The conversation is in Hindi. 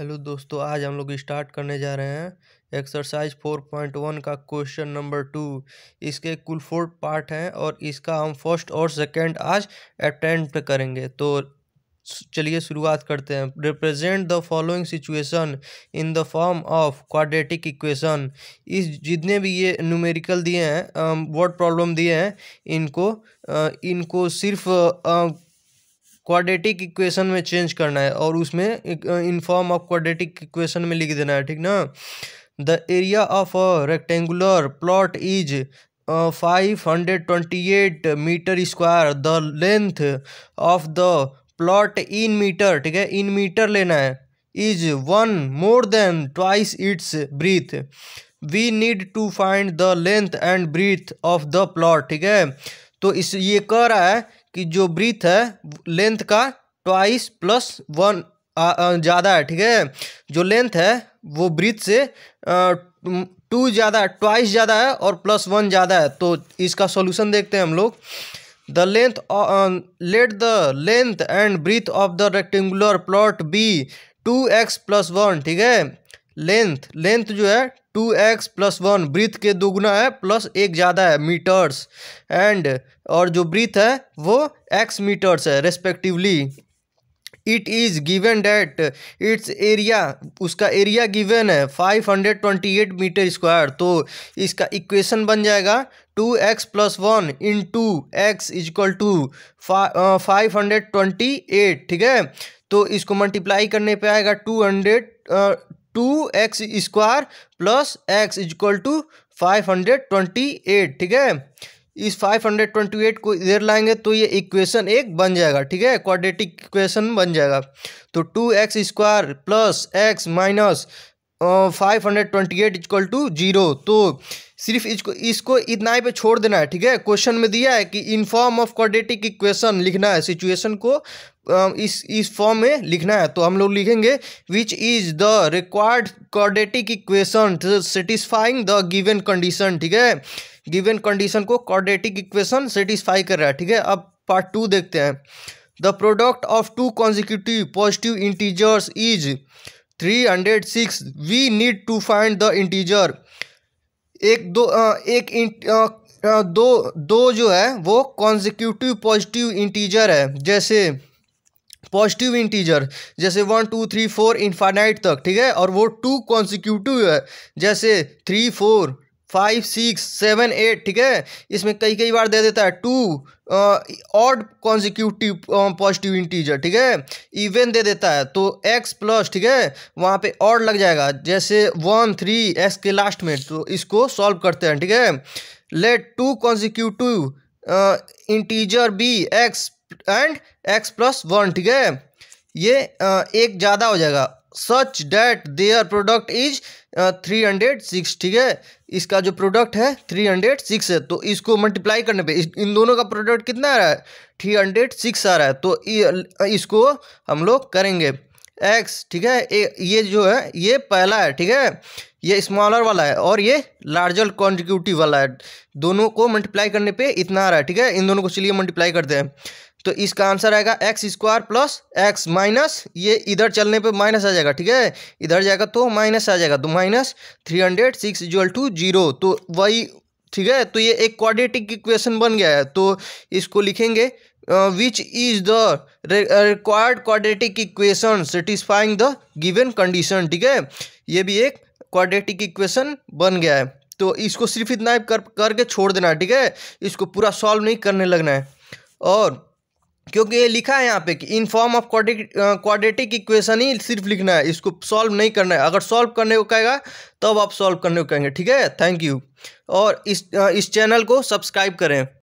हेलो दोस्तों आज हम लोग स्टार्ट करने जा रहे हैं एक्सरसाइज फोर पॉइंट वन का क्वेश्चन नंबर टू इसके कुल फोर पार्ट हैं और इसका हम फर्स्ट और सेकंड आज अटेंड करेंगे तो चलिए शुरुआत करते हैं represent the following situation in the form of quadratic equation इस जितने भी ये न्यूमेरिकल दिए हैं वर्ड प्रॉब्लम दिए हैं इनको इनको सिर्फ क्वाड्रेटिक इक्वेशन में चेंज करना है और उसमें in form of quadratic equation में लिख देना है ठीक ना the area of a rectangular plot is five hundred twenty eight metre square the length of the plot in metre ठीक है इन मीटर लेना है is one more than twice its breadth we need to find the length and breadth of the plot ठीक है तो इस ये कह रहा है कि जो ब्रीथ है लेंथ का ट्वाइस प्लस वन ज़्यादा है ठीक है जो लेंथ है वो ब्रीथ से टू ज़्यादा है ट्वाइस ज़्यादा है और प्लस वन ज़्यादा है तो इसका सॉल्यूशन देखते हैं हम लोग the length let the length and breadth of the rectangular plot be two x plus one ठीक है लेंथ लेंथ जो है two x plus one breadth के दोगुना है प्लस एक ज़्यादा है मीटर्स एंड और जो ब्रीथ है वो एक्स मीटर्स है respectively it is given that its area उसका एरिया गिवन है five hundred twenty eight metre square तो इसका इक्वेशन बन जाएगा two x plus one in two x is equal to five hundred twenty eight ठीक है तो इसको मल्टीप्लाई करने पे आएगा two hundred two x square plus x is equal to five hundred twenty eight ठीक है इस फाइव हंड्रेड ट्वेंटी एट को इधर लाएंगे तो ये इक्वेशन एक बन जाएगा ठीक है क्वाड्रेटिक इक्वेशन बन जाएगा तो two x square plus x minus five hundred twenty eight is equal to zero तो सिर्फ इसको इसको इतना ही पे छोड़ देना है ठीक है क्वेश्चन में दिया है कि in form of quadratic equation लिखना है सिचुएशन को इस इस फॉर्म में लिखना है तो हम लोग लिखेंगे which is the required quadratic equation satisfying the given condition ठीक है गिवन कंडीशन को क्वाड्रेटिक इक्वेशन सेटिस्फाई कर रहा है ठीक है अब पार्ट टू देखते हैं the product of two consecutive positive integers is three hundred six we need to find the integer एक दो एक दो दो जो है वो कॉन्जिक्यूटिव पॉजिटिव इंटीजर है जैसे पॉजिटिव इंटीजर जैसे one two three four infinite तक ठीक है और वो टू कॉन्जिक्यूटिव है जैसे three four five six seven eight ठीक है इसमें कई कई बार दे देता है two odd consecutive positive integer ठीक है इवेन दे देता है तो एक्स प्लस ठीक है वहाँ पे ऑड लग जाएगा जैसे वन थ्री एक्स के लास्ट में तो इसको सॉल्व करते हैं ठीक है let two consecutive integers be x and x plus one ठीक है ये uh, एक ज़्यादा हो जाएगा such that their product is three hundred six ठीक है इसका जो प्रोडक्ट है थ्री हंड्रेड सिक्स है तो इसको मल्टीप्लाई करने पे इन दोनों का प्रोडक्ट कितना आ रहा है थ्री हंड्रेड सिक्स आ रहा है तो इसको हम लोग करेंगे एक्स ठीक है ए, ये जो है ये पहला है ठीक है ये स्मॉलर वाला है और ये लार्जर कॉन्ट्रीक्यूटिव वाला है दोनों को मल्टीप्लाई करने पे इतना आ रहा है ठीक है इन दोनों को चलिए मल्टीप्लाई करते हैं तो इसका आंसर आएगा x square plus x minus ये इधर चलने पे माइनस आ जाएगा ठीक है इधर जाएगा तो माइनस आ जाएगा तो minus three hundred six equal to zero तो वही ठीक है तो ये एक क्वाड्रेटिक इक्वेशन बन गया है तो इसको लिखेंगे which is the required quadratic equation satisfying the given condition ठीक है ये भी एक क्वाड्रेटिक इक्वेशन बन गया है तो इसको सिर्फ इतना कर करके छोड़ देना है ठीक है इसको पूरा सॉल्व नहीं करने लगना है और क्योंकि ये लिखा है यहाँ पे कि in form of quadratic equation ही सिर्फ लिखना है इसको सॉल्व नहीं करना है अगर सॉल्व करने को कहेगा तब तो आप सॉल्व करने को कहेंगे ठीक है थैंक यू और इस इस चैनल को सब्सक्राइब करें